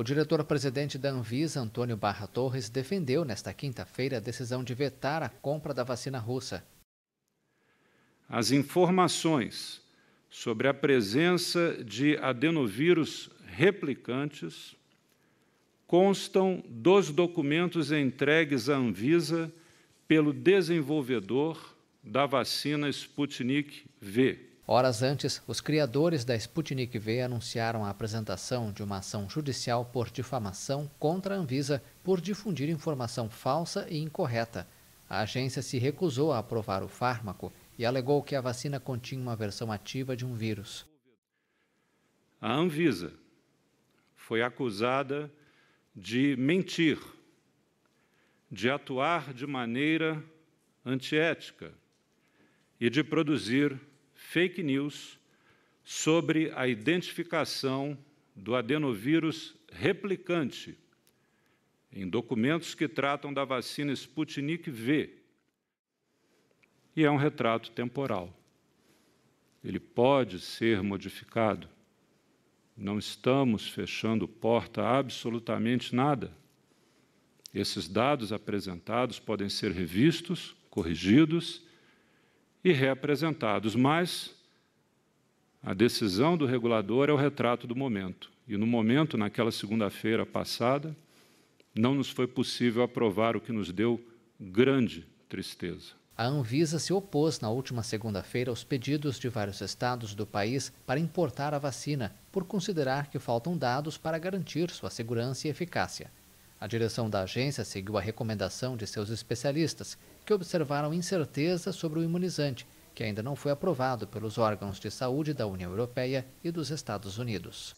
O diretor-presidente da Anvisa, Antônio Barra Torres, defendeu nesta quinta-feira a decisão de vetar a compra da vacina russa. As informações sobre a presença de adenovírus replicantes constam dos documentos entregues à Anvisa pelo desenvolvedor da vacina Sputnik V, Horas antes, os criadores da Sputnik V anunciaram a apresentação de uma ação judicial por difamação contra a Anvisa por difundir informação falsa e incorreta. A agência se recusou a aprovar o fármaco e alegou que a vacina continha uma versão ativa de um vírus. A Anvisa foi acusada de mentir, de atuar de maneira antiética e de produzir fake news sobre a identificação do adenovírus replicante em documentos que tratam da vacina Sputnik V. E é um retrato temporal. Ele pode ser modificado. Não estamos fechando porta a absolutamente nada. Esses dados apresentados podem ser revistos, corrigidos e reapresentados, mas a decisão do regulador é o retrato do momento. E no momento, naquela segunda-feira passada, não nos foi possível aprovar o que nos deu grande tristeza. A Anvisa se opôs na última segunda-feira aos pedidos de vários estados do país para importar a vacina, por considerar que faltam dados para garantir sua segurança e eficácia. A direção da agência seguiu a recomendação de seus especialistas, que observaram incerteza sobre o imunizante, que ainda não foi aprovado pelos órgãos de saúde da União Europeia e dos Estados Unidos.